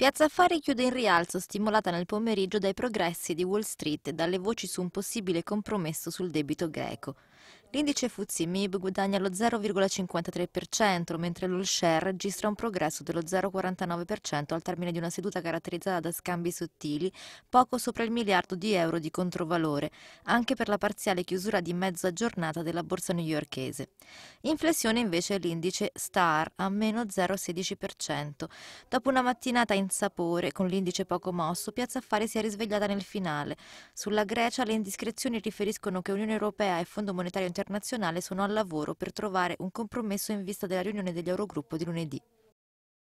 Piazza Affari chiude in rialzo, stimolata nel pomeriggio dai progressi di Wall Street e dalle voci su un possibile compromesso sul debito greco. L'indice FTSE MIB guadagna lo 0,53%, mentre l'All Share registra un progresso dello 0,49% al termine di una seduta caratterizzata da scambi sottili, poco sopra il miliardo di euro di controvalore, anche per la parziale chiusura di mezza giornata della borsa newyorkese. In flessione invece l'indice STAR a meno 0,16%. Dopo una mattinata in sapore, con l'indice poco mosso, Piazza Affari si è risvegliata nel finale. Sulla Grecia le indiscrezioni riferiscono che Unione Europea e Fondo Monetario Internazionale internazionale sono al lavoro per trovare un compromesso in vista della riunione dell'Eurogruppo di lunedì.